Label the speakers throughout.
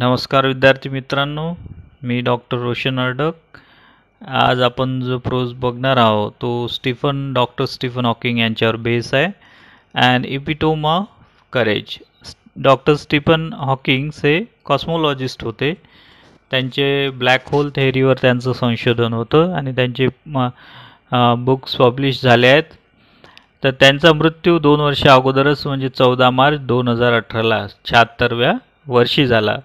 Speaker 1: नमस्कार विद्यार्थी मित्रांनो मी डॉक्टर रोशन अर्डक आज आपण जो प्रोज बघणार आहोत तो स्टीफन डॉक्टर स्टीफन हॉकिंग यांच्यावर बेस आहे and epitome courage doctor Stephen Hawking's हे कॉस्मोलॉजिस्ट होते त्यांचे ब्लॅक होल थेअरीवर त्यांचं संशोधन होतं आणि त्यांचे बुक्स पब्लिश झाले आहेत तर त्यांचा मृत्यू दोन वर्ष अगोदरच म्हणजे चौदा मार्च दोन हजार अठराला शहात्तरव्या वर्षी झाला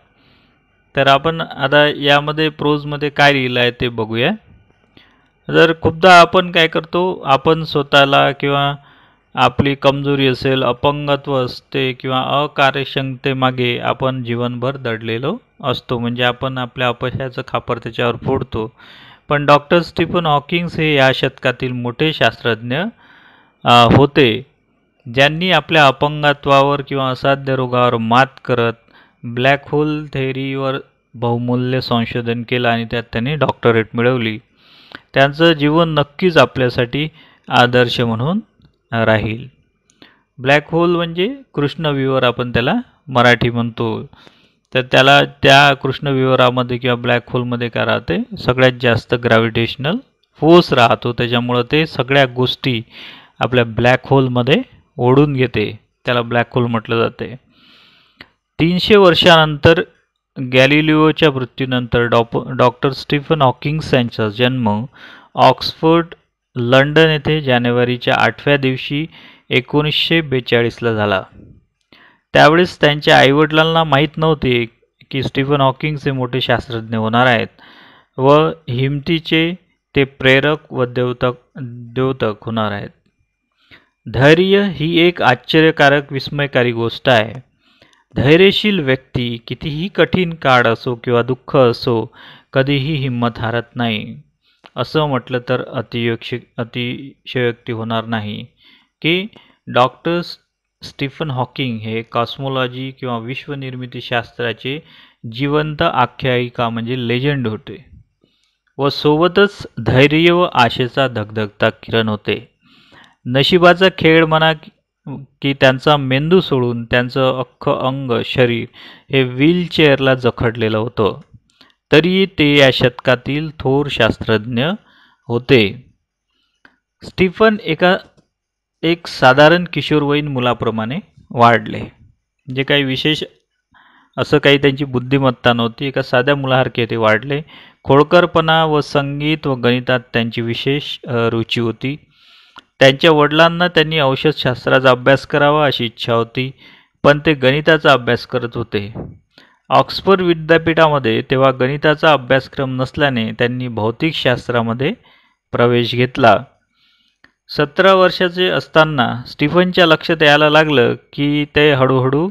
Speaker 1: तर आपण आता यामध्ये प्रोजमध्ये काय लिहिलं आहे ते बघूया जर खूपदा आपण काय करतो आपण स्वतःला किंवा आपली कमजोरी असेल अपंगत्व असते किंवा अकार्यक्षमतेमागे आपण जीवनभर दडलेलो असतो म्हणजे आपण आपल्या अपयशाचं खापर त्याच्यावर फोडतो पण डॉक्टर स्टीफन हॉकिंग्स हे या शतकातील मोठे शास्त्रज्ञ होते ज्यांनी आपल्या अपंगत्वावर किंवा असाध्य रोगावर मात करत ब्लॅक होल थेअरीवर बहुमूल्य संशोधन केलं आणि त्यात त्यांनी डॉक्टरेट मिळवली त्यांचं जीवन नक्कीच आपल्यासाठी आदर्श म्हणून राहील ब्लॅक होल म्हणजे कृष्णविवर आपण त्याला मराठी म्हणतो तर त्याला त्या कृष्णविवरामध्ये किंवा ब्लॅक होलमध्ये काय राहते सगळ्यात जास्त ग्रॅव्हिटेशनल फोर्स राहतो त्याच्यामुळं ते सगळ्या गोष्टी आपल्या ब्लॅक होलमध्ये ओढून घेते त्याला ब्लॅक होल म्हटलं जाते तीनशे वर्षानंतर गॅलिलिओच्या मृत्यूनंतर डॉप डॉक्टर स्टीफन हॉकिंग्स यांचा जन्म ऑक्सफर्ड लंडन येथे जानेवारीच्या आठव्या दिवशी एकोणीसशे बेचाळीसला झाला त्यावेळेस त्यांच्या आईवडिलांना माहीत नव्हते की स्टीफन हॉकिंग्स हे मोठे शास्त्रज्ञ होणार आहेत व हिमतीचे ते प्रेरक व देवतक देवतक होणार आहेत धैर्य ही एक आश्चर्यकारक विस्मयकारी गोष्ट आहे धैर्यशील व्यक्ती कितीही कठीण काळ असो किंवा दुःख असो कधीही हिंमत हारत नाही असं म्हटलं तर अतियोक्ष अतिशयोक्ती होणार नाही की डॉक्टर स्टीफन हॉकिंग हे कॉस्मोलॉजी किंवा विश्वनिर्मिती शास्त्राचे जिवंत आख्यायिका म्हणजे लेजंड होते व सोबतच धैर्य व आशेचा धगधगता किरण होते नशिबाचा खेळ म्हणा की त्यांचा मेंदू सोडून त्यांचं अख्खं अंग शरीर हे व्हीलचेअरला जखडलेलं होतं तरीही ते या शतकातील थोर शास्त्रज्ञ होते स्टीफन एका एक साधारण किशोरवयीन मुलाप्रमाणे वाढले जे काही विशेष असं काही त्यांची बुद्धिमत्ता नव्हती एका साध्या मुलासारखे ते वाढले खोडकरपणा व संगीत व गणितात त्यांची विशेष रुची होती त्यांच्या वडिलांना त्यांनी औषधशास्त्राचा अभ्यास करावा अशी इच्छा होती पण ते गणिताचा अभ्यास करत होते ऑक्सफर्ड विद्यापीठामध्ये तेव्हा गणिताचा अभ्यासक्रम नसल्याने त्यांनी भौतिकशास्त्रामध्ये प्रवेश घेतला सतरा वर्षाचे असताना स्टीफनच्या लक्षात यायला लागलं की ते हळूहळू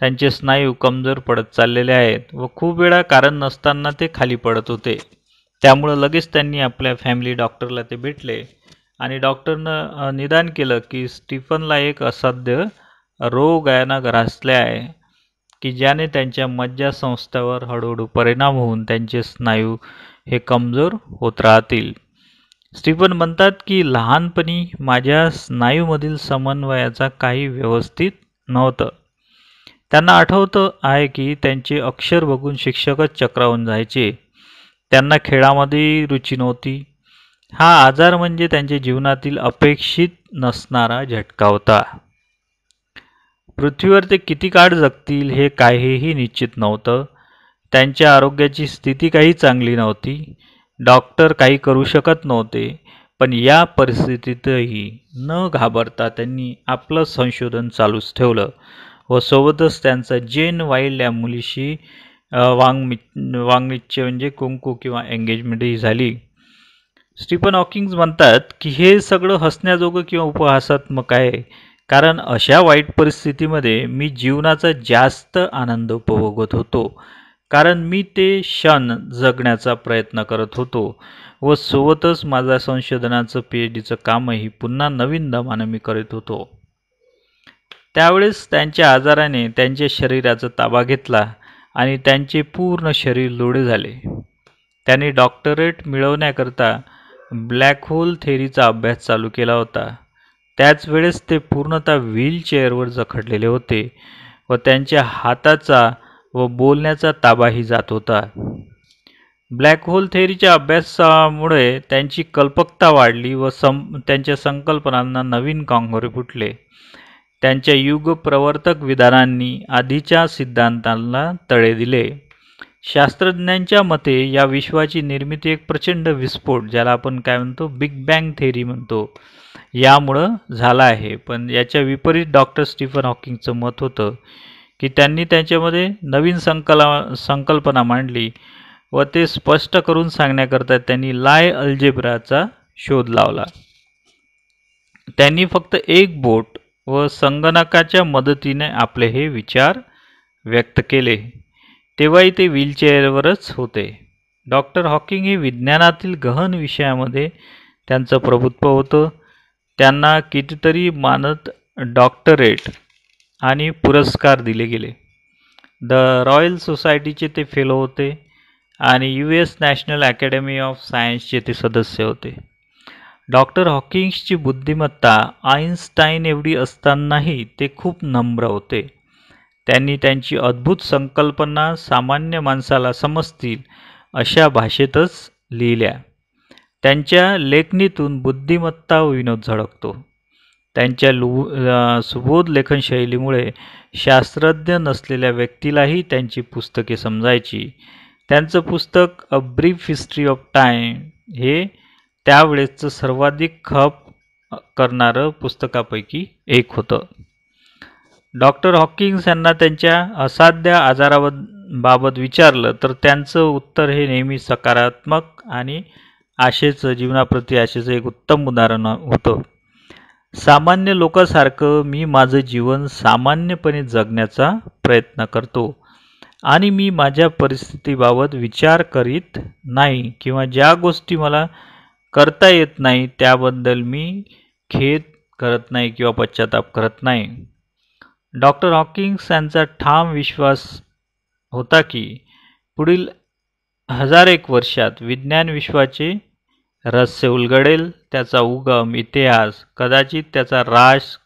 Speaker 1: त्यांचे स्नायू कमजोर पडत चाललेले आहेत व खूप वेळा कारण नसताना ते खाली पडत होते त्यामुळं लगेच त्यांनी आपल्या फॅमिली डॉक्टरला ते भेटले आणि डॉक्टरनं निदान केलं की स्टीफनला एक असाध्य रोग ना ग्रासले आहे की ज्याने त्यांच्या मज्जासंस्थेवर हळूहळू परिणाम होऊन त्यांचे स्नायू हे कमजोर होत राहतील स्टीफन म्हणतात की लहानपणी माझ्या स्नायूमधील समन्वयाचा काही व्यवस्थित नव्हतं त्यांना आठवतं आहे की त्यांचे अक्षर बघून शिक्षकच चक्रावून जायचे त्यांना खेळामध्ये रुची नव्हती हा आजार म्हणजे त्यांच्या जीवनातील अपेक्षित नसणारा झटका होता पृथ्वीवर ते किती काळ जगतील हे काहीही निश्चित नव्हतं त्यांच्या आरोग्याची स्थिती काही चांगली नव्हती डॉक्टर काही करू शकत नव्हते पण या परिस्थितीतही न घाबरता त्यांनी आपलं संशोधन चालूच ठेवलं व सोबतच त्यांचा जेन वाईल्ड या मुलीशी वांग वांगनिच्य म्हणजे कुंकू किंवा एंगेजमेंटही झाली स्टीफन हॉकिंग्स म्हणतात की हे सगळं हसण्याजोगं किंवा उपहासात्मक आहे कारण अशा वाईट परिस्थितीमध्ये मी जीवनाचा जास्त आनंद उपभोगत होतो कारण मी ते क्षण जगण्याचा प्रयत्न करत होतो व सोबतच माझ्या संशोधनाचं पी एच डीचं कामही पुन्हा नवीन दमानं मी करीत होतो त्यावेळेस त्यांच्या आजाराने त्यांच्या शरीराचा ताबा घेतला आणि त्यांचे पूर्ण शरीर लोडे झाले त्यांनी डॉक्टरेट मिळवण्याकरता ब्लॅक होल थेअरीचा अभ्यास चालू केला होता त्याच वेळेस ते पूर्णतः व्हीलचेअरवर जखडलेले होते व त्यांच्या हाताचा व बोलण्याचा ताबाही जात होता ब्लॅक होल थेअरीच्या अभ्यासामुळे त्यांची कल्पकता वाढली व सं त्यांच्या संकल्पनांना नवीन कांगोरे फुटले त्यांच्या युगप्रवर्तक विधानांनी आधीच्या सिद्धांतांना तळे दिले शास्त्रज्ञांच्या मते या विश्वाची निर्मिती एक प्रचंड विस्फोट ज्याला आपण काय म्हणतो बिग बँग थेरी म्हणतो यामुळं झाला आहे पण याच्या विपरीत डॉक्टर स्टीफन हॉकिंगचं मत होतं की त्यांनी त्याच्यामध्ये नवीन संकला संकल्पना मांडली व ते स्पष्ट करून सांगण्याकरता त्यांनी लाय अल्जेब्राचा शोध लावला त्यांनी फक्त एक बोट व संगणकाच्या मदतीने आपले हे विचार व्यक्त केले तेव्हाही ते व्हीलचेअरवरच होते डॉक्टर हॉकिंग हे विज्ञानातील गहन विषयामध्ये त्यांचं प्रभुत्व होतं त्यांना कितीतरी मानत डॉक्टरेट आणि पुरस्कार दिले गेले द रॉयल सोसायटीचे ते फेलो होते आणि U S national academy of सायन्सचे ते सदस्य होते डॉक्टर हॉकिंग्सची बुद्धिमत्ता आईन्स्टाईन एवढी असतानाही ते खूप नम्र होते त्यांनी त्यांची अद्भुत संकल्पना सामान्य माणसाला समजतील अशा भाषेतच लिहिल्या त्यांच्या लेखणीतून बुद्धिमत्ता विनोद झळकतो त्यांच्या लु सुबोध लेखनशैलीमुळे शास्त्रज्ञ नसलेल्या व्यक्तीलाही त्यांची पुस्तके समजायची त्यांचं पुस्तक a brief history of time हे त्यावेळेसचं सर्वाधिक खप करणारं पुस्तकापैकी एक होतं डॉक्टर हॉकिंग्स यांना त्यांच्या असाध्य आजाराबाबत विचारलं तर त्यांचं उत्तर हे नेहमी सकारात्मक आणि आशेचं जीवनाप्रती आशेचं एक उत्तम उदाहरण होतं सामान्य लोकांसारखं मी माझं जीवन सामान्यपणे जगण्याचा प्रयत्न करतो आणि मी माझ्या परिस्थितीबाबत विचार करीत नाही किंवा ज्या गोष्टी मला करता येत नाही त्याबद्दल मी खेद करत नाही किंवा पश्चाताप करत नाही डॉक्टर हॉकिंग्स यांचा ठाम विश्वास होता की पुढील हजार एक वर्षात विज्ञान विश्वाचे रहस्य उलगडेल त्याचा उगम इतिहास कदाचित त्याचा रास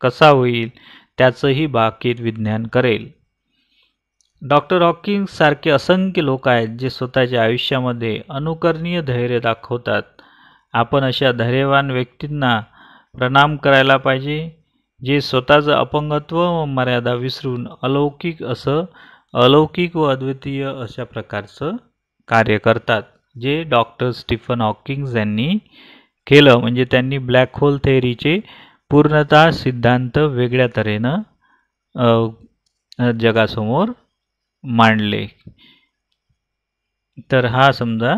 Speaker 1: कसा होईल त्याचंही बाकीत विज्ञान करेल डॉक्टर हॉकिंग्स सारखे असंख्य लोक आहेत जे स्वतःच्या आयुष्यामध्ये अनुकरणीय धैर्य दाखवतात आपण अशा धैर्यवान व्यक्तींना प्रणाम करायला पाहिजे जे स्वतःचं अपंगत्व व मर्यादा विसरून अलौकिक असं अलौकिक व अद्वितीय अशा प्रकारचं कार्य करतात जे डॉक्टर स्टीफन हॉकिंग्स यांनी केलं म्हणजे त्यांनी ब्लॅक होल थेअरीचे पूर्णतः सिद्धांत वेगळ्या तऱ्हेनं जगासमोर मांडले तर हा समजा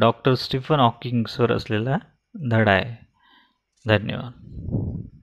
Speaker 1: डॉक्टर स्टीफन हॉकिंग्सवर असलेला धडा आहे धन्यवाद